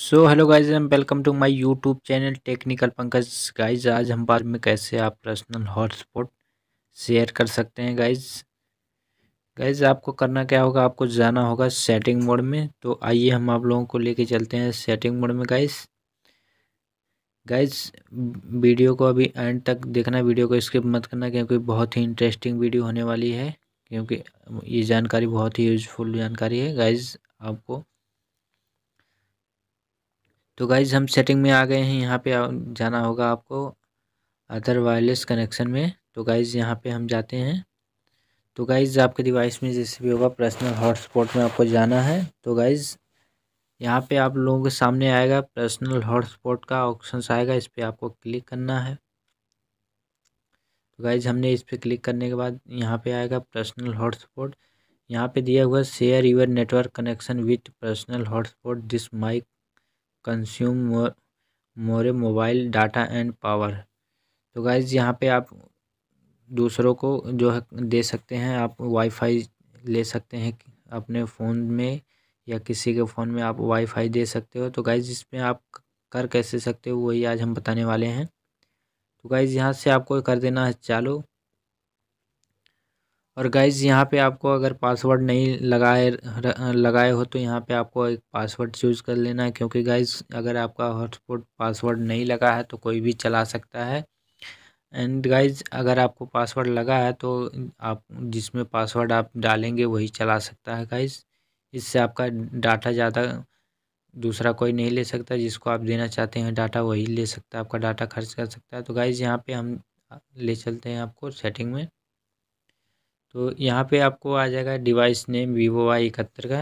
so hello guys am welcome to my YouTube channel technical Pankaj guys आज हम बात में कैसे आप पर्सनल हॉटस्पॉट शेयर कर सकते हैं गाइज गाइज आपको करना क्या होगा आपको जाना होगा सेटिंग मोड में तो आइए हम आप लोगों को लेके चलते हैं सेटिंग मोड में गाइज गाइज वीडियो को अभी एंड तक देखना वीडियो को स्किप मत करना क्योंकि बहुत ही इंटरेस्टिंग वीडियो होने वाली है क्योंकि ये जानकारी बहुत ही यूजफुल जानकारी है गाइज आपको तो गाइज़ हम सेटिंग में आ गए हैं यहाँ पे जाना होगा आपको अदर वायरलेस कनेक्शन में तो गाइज़ यहाँ पे हम जाते हैं तो गाइज़ आपके डिवाइस में जैसे भी होगा पर्सनल हॉटस्पॉट में आपको जाना है तो गाइज़ यहाँ पे आप लोगों के सामने आएगा पर्सनल हॉटस्पॉट का ऑप्शन आएगा इस पर आपको क्लिक करना है तो गाइज़ हमने इस पर क्लिक करने के बाद यहाँ पे आएगा पर्सनल हॉटस्पॉट यहाँ पे दिया हुआ share your network connection with personal hotspot this might consume more mobile data and power तो गाइज़ यहाँ पे आप दूसरों को जो है दे सकते हैं आप वाईफाई ले सकते हैं अपने फ़ोन में या किसी के फ़ोन में आप वाईफाई दे सकते हो तो गाइज़ इसमें आप कर कैसे सकते हो वही आज हम बताने वाले हैं तो गाइज़ यहाँ से आपको कर देना है चालू और गाइज़ यहाँ पे आपको अगर पासवर्ड नहीं लगाए लगाए हो तो यहाँ पे आपको एक पासवर्ड चूज़ कर लेना है क्योंकि गाइज़ अगर आपका हॉटस्पॉट पासवर्ड नहीं लगा है तो कोई भी चला सकता है एंड गाइज़ अगर आपको पासवर्ड लगा है तो आप जिसमें पासवर्ड आप डालेंगे वही चला सकता है गाइज़ इससे आपका डाटा ज़्यादा दूसरा कोई नहीं ले सकता जिसको आप देना चाहते हैं डाटा वही ले सकता है आपका डाटा खर्च कर सकता है तो गाइज़ यहाँ पर हम ले चलते हैं आपको सेटिंग में तो यहाँ पे आपको आ जाएगा डिवाइस नेम वीवो वाई इकहत्तर का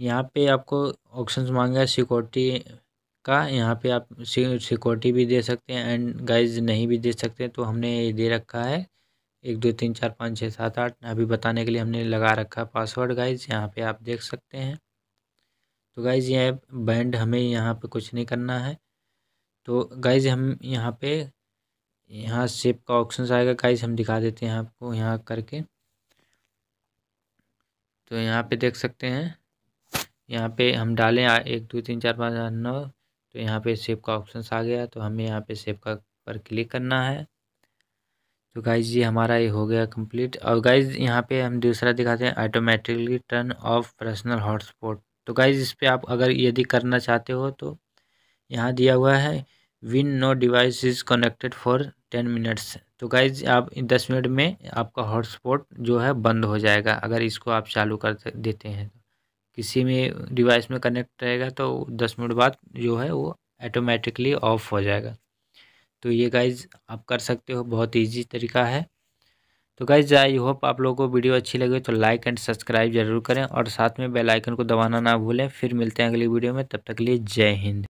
यहाँ पे आपको ऑप्शन मांगेगा सिक्योरिटी का यहाँ पे आप सिक्योरिटी भी दे सकते हैं एंड गाइज नहीं भी दे सकते तो हमने ये दे रखा है एक दो तीन चार पाँच छः सात आठ अभी बताने के लिए हमने लगा रखा है पासवर्ड गाइज यहाँ पे आप देख सकते हैं तो गाइज ये बैंड हमें यहाँ पे कुछ नहीं करना है तो गाइज हम यहाँ पे यहाँ सेप का ऑप्शन आएगा गाइज हम दिखा देते हैं आपको यहाँ करके तो यहाँ पे देख सकते हैं यहाँ पे हम डालें एक दो तीन चार पाँच आठ नौ तो यहाँ पे सेव का ऑप्शन आ गया तो हमें यहाँ पे सेव का पर क्लिक करना है तो गाइज ये हमारा ये हो गया कंप्लीट और गाइज यहाँ पे हम दूसरा दिखाते हैं automatically turn off personal hotspot तो गाइज इस पर आप अगर यदि करना चाहते हो तो यहाँ दिया हुआ है when no device is connected for ten minutes तो गाइज आप दस मिनट में आपका हॉटस्पॉट जो है बंद हो जाएगा अगर इसको आप चालू कर देते हैं तो किसी में डिवाइस में कनेक्ट रहेगा तो दस मिनट बाद जो है वो ऐटोमेटिकली ऑफ हो जाएगा तो ये गाइज आप कर सकते हो बहुत ईजी तरीका है तो गाइज आई होप आप लोगों को वीडियो अच्छी लगे तो लाइक एंड सब्सक्राइब जरूर करें और साथ में बेल आइकन को दबाना ना भूलें फिर मिलते हैं अगली वीडियो में तब तक लिए जय हिंद